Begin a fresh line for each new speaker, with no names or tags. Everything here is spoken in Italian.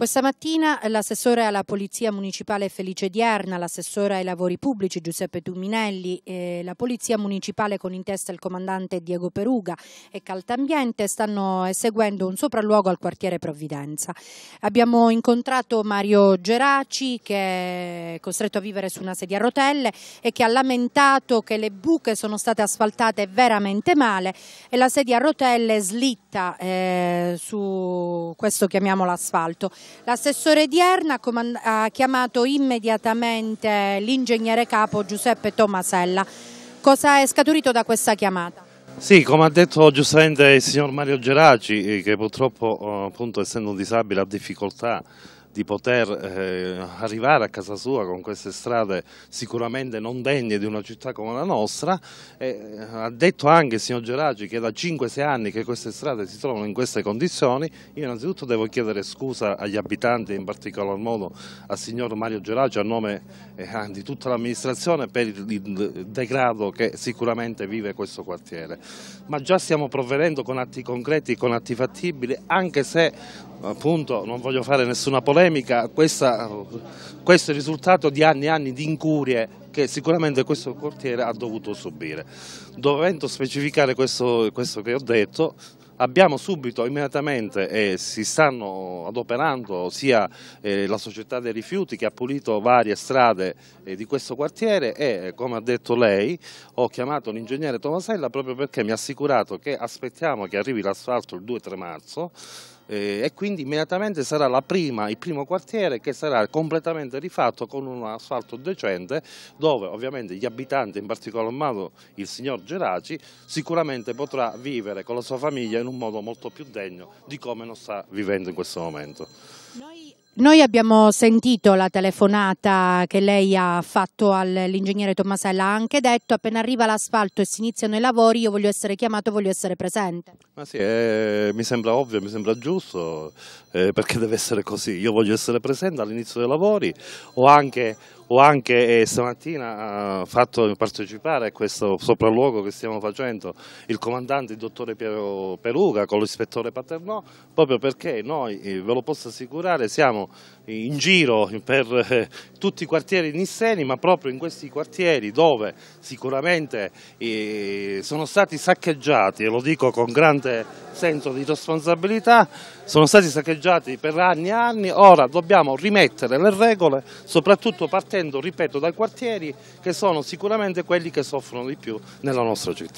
Questa mattina l'assessore alla Polizia Municipale Felice Dierna, l'assessore ai Lavori Pubblici Giuseppe Tuminelli, eh, la Polizia Municipale con in testa il comandante Diego Peruga e Caltambiente stanno eseguendo un sopralluogo al quartiere Provvidenza. Abbiamo incontrato Mario Geraci che è costretto a vivere su una sedia a rotelle e che ha lamentato che le buche sono state asfaltate veramente male e la sedia a rotelle slitta eh, su questo chiamiamolo asfalto. L'assessore Dierna ha chiamato immediatamente l'ingegnere capo Giuseppe Tomasella. Cosa è scaturito da questa chiamata?
Sì, come ha detto giustamente il signor Mario Geraci, eh, che purtroppo oh, appunto, essendo un disabile ha difficoltà di poter eh, arrivare a casa sua con queste strade sicuramente non degne di una città come la nostra. E, eh, ha detto anche il signor Geragi che da 5-6 anni che queste strade si trovano in queste condizioni. Io innanzitutto devo chiedere scusa agli abitanti, in particolar modo al signor Mario Geragi a nome eh, di tutta l'amministrazione per il, il degrado che sicuramente vive questo quartiere. Ma già stiamo provvedendo con atti concreti, con atti fattibili, anche se appunto non voglio fare nessuna polemica polemica questa, questo è il risultato di anni e anni di incurie che sicuramente questo quartiere ha dovuto subire. Dovendo specificare questo, questo che ho detto, abbiamo subito, immediatamente, e si stanno adoperando sia eh, la società dei rifiuti che ha pulito varie strade eh, di questo quartiere e, come ha detto lei, ho chiamato l'ingegnere Tomasella proprio perché mi ha assicurato che aspettiamo che arrivi l'asfalto il 2-3 marzo, eh, e quindi immediatamente sarà la prima, il primo quartiere che sarà completamente rifatto con un asfalto decente dove ovviamente gli abitanti, in particolar modo il signor Geraci, sicuramente potrà vivere con la sua famiglia in un modo molto più degno di come non sta vivendo in questo momento.
Noi abbiamo sentito la telefonata che lei ha fatto all'ingegnere Tommasella, ha anche detto appena arriva l'asfalto e si iniziano i lavori io voglio essere chiamato, voglio essere presente.
Ma sì, eh, mi sembra ovvio, mi sembra giusto, eh, perché deve essere così. Io voglio essere presente all'inizio dei lavori, ho anche ho anche eh, stamattina fatto partecipare a questo sopralluogo che stiamo facendo il comandante, il dottore Piero Peruga con l'ispettore Paternò, proprio perché noi, eh, ve lo posso assicurare, siamo in giro per eh, tutti i quartieri nisseni, ma proprio in questi quartieri dove sicuramente eh, sono stati saccheggiati, e lo dico con grande senso di responsabilità, sono stati saccheggiati per anni e anni, ora dobbiamo rimettere le regole, soprattutto partendo partendo, ripeto, dai quartieri che sono sicuramente quelli che soffrono di più nella nostra città.